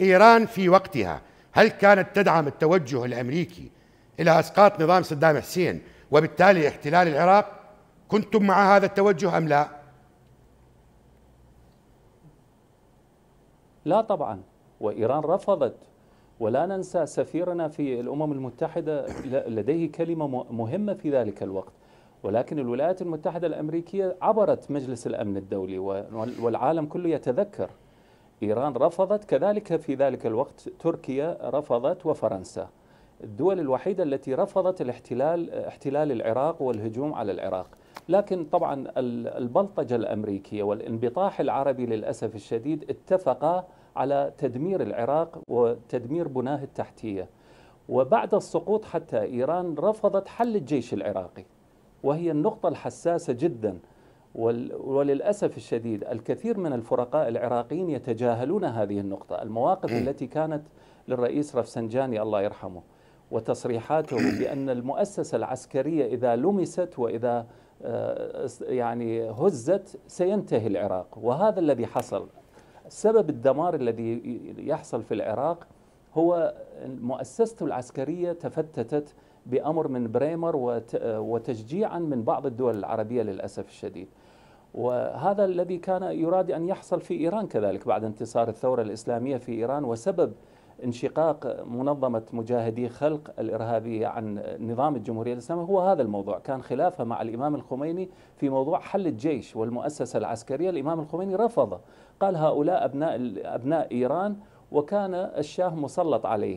إيران في وقتها هل كانت تدعم التوجه الأمريكي إلى إسقاط نظام صدام حسين وبالتالي احتلال العراق كنتم مع هذا التوجه أم لا؟ لا طبعا وإيران رفضت ولا ننسى سفيرنا في الأمم المتحدة لديه كلمة مهمة في ذلك الوقت ولكن الولايات المتحدة الأمريكية عبرت مجلس الأمن الدولي والعالم كله يتذكر إيران رفضت كذلك في ذلك الوقت تركيا رفضت وفرنسا الدول الوحيدة التي رفضت الاحتلال احتلال العراق والهجوم على العراق لكن طبعا البلطجة الأمريكية والانبطاح العربي للأسف الشديد اتفقا على تدمير العراق وتدمير بناه التحتية وبعد السقوط حتى إيران رفضت حل الجيش العراقي وهي النقطة الحساسة جداً وللأسف الشديد الكثير من الفرقاء العراقيين يتجاهلون هذه النقطة المواقف التي كانت للرئيس رفسنجاني الله يرحمه وتصريحاته بأن المؤسسة العسكرية إذا لمست وإذا آه، يعني هزت سينتهي العراق وهذا الذي حصل سبب الدمار الذي يحصل في العراق هو مؤسسته العسكرية تفتتت بأمر من بريمر وتشجيعا من بعض الدول العربية للأسف الشديد وهذا الذي كان يراد أن يحصل في إيران كذلك بعد انتصار الثورة الإسلامية في إيران وسبب انشقاق منظمة مجاهدي خلق الإرهابية عن نظام الجمهورية الإسلامية هو هذا الموضوع كان خلافها مع الإمام الخميني في موضوع حل الجيش والمؤسسة العسكرية الإمام الخميني رفض، قال هؤلاء أبناء, أبناء إيران وكان الشاه مسلط عليه